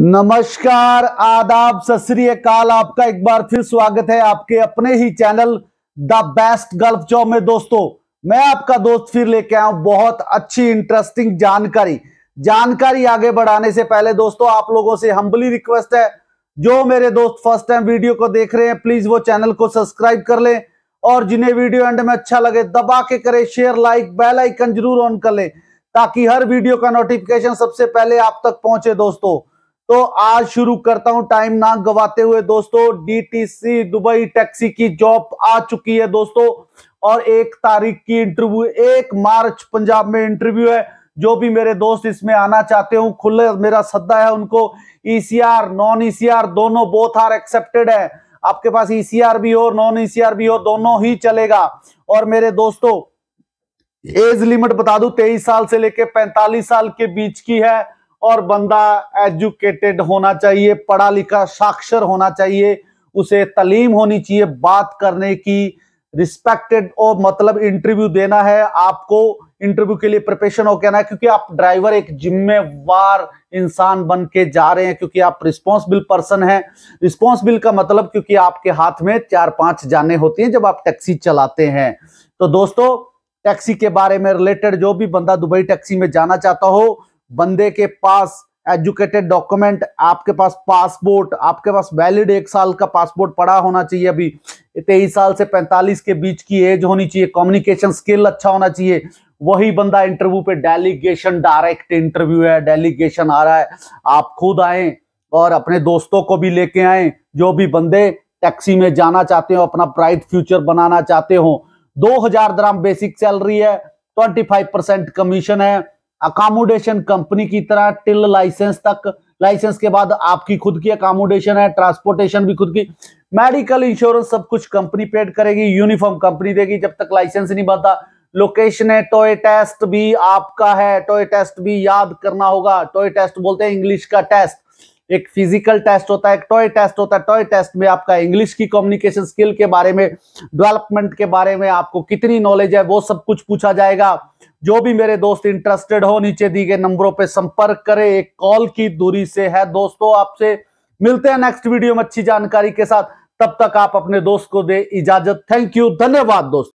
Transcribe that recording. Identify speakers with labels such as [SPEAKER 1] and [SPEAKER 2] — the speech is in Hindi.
[SPEAKER 1] नमस्कार आदाब सत आपका एक बार फिर स्वागत है आपके अपने ही channel the best gulf job में दोस्तों मैं आपका दोस्त फिर लेके आया हूं बहुत अच्छी इंटरेस्टिंग जानकारी जानकारी आगे बढ़ाने से पहले दोस्तों आप लोगों से हम्बली रिक्वेस्ट है जो मेरे दोस्त फर्स्ट टाइम वीडियो को देख रहे हैं प्लीज वो चैनल को सब्सक्राइब कर लें और जिन्हें वीडियो एंड में अच्छा लगे दबा के करें शेयर लाइक बेल आइकन जरूर ऑन कर लें ताकि हर वीडियो का नोटिफिकेशन सबसे पहले आप तक पहुंचे दोस्तों तो आज शुरू करता हूं टाइम ना गवाते हुए दोस्तों डीटीसी दुबई टैक्सी की जॉब आ चुकी है दोस्तों और एक तारीख की इंटरव्यू एक मार्च पंजाब में इंटरव्यू है जो भी मेरे दोस्त इसमें आना चाहते हो खुले मेरा सद्दा है उनको ईसीआर नॉन ईसीआर दोनों बोथ आर एक्सेप्टेड है आपके पास ईसीआर e भी हो नॉन ईसीआर e भी हो दोनों ही चलेगा और मेरे दोस्तों एज लिमिट बता दू तेईस साल से लेके पैंतालीस साल के बीच की है और बंदा एजुकेटेड होना चाहिए पढ़ा लिखा साक्षर होना चाहिए उसे तलीम होनी चाहिए बात करने की रिस्पेक्टेड और मतलब इंटरव्यू देना है आपको इंटरव्यू के लिए प्रिपरेशन हो कहना है क्योंकि आप ड्राइवर एक जिम्मेवार इंसान बन के जा रहे हैं क्योंकि आप रिस्पॉन्सिबल पर्सन हैं रिस्पॉन्सिबल का मतलब क्योंकि आपके हाथ में चार पांच जाने होती हैं जब आप टैक्सी चलाते हैं तो दोस्तों टैक्सी के बारे में रिलेटेड जो भी बंदा दुबई टैक्सी में जाना चाहता हो बंदे के पास एजुकेटेड डॉक्यूमेंट आपके पास पासपोर्ट आपके पास वैलिड एक साल का पासपोर्ट पड़ा होना चाहिए अभी तेईस साल से पैंतालीस के बीच की एज होनी चाहिए कम्युनिकेशन स्किल अच्छा होना चाहिए वही बंदा इंटरव्यू पे डेलीगेशन डायरेक्ट इंटरव्यू है डेलीगेशन आ रहा है आप खुद आए और अपने दोस्तों को भी लेके आए जो भी बंदे टैक्सी में जाना चाहते हो अपना ब्राइट फ्यूचर बनाना चाहते हो दो हजार ग्राम बेसिक सैलरी है ट्वेंटी फाइव परसेंट कमीशन है अकामोडेशन कंपनी की तरह टिल लाइसेंस तक लाइसेंस के बाद आपकी खुद की अकामोडेशन है ट्रांसपोर्टेशन भी खुद की मेडिकल इंश्योरेंस सब कुछ कंपनी पेड करेगी यूनिफॉर्म कंपनी देगी जब तक लाइसेंस नहीं बनता लोकेशन है टॉय टेस्ट भी आपका है टॉय टेस्ट भी याद करना होगा टॉय टेस्ट बोलते हैं इंग्लिश का टेस्ट एक फिजिकल टेस्ट होता है एक टॉय टेस्ट होता है टॉय टेस्ट में आपका इंग्लिश की कम्युनिकेशन स्किल के बारे में डेवलपमेंट के बारे में आपको कितनी नॉलेज है वो सब कुछ पूछा जाएगा जो भी मेरे दोस्त इंटरेस्टेड हो नीचे दिए गए नंबरों पे संपर्क करें एक कॉल की दूरी से है दोस्तों आपसे मिलते हैं नेक्स्ट वीडियो में अच्छी जानकारी के साथ तब तक आप अपने दोस्त को दे इजाजत थैंक यू धन्यवाद दोस्त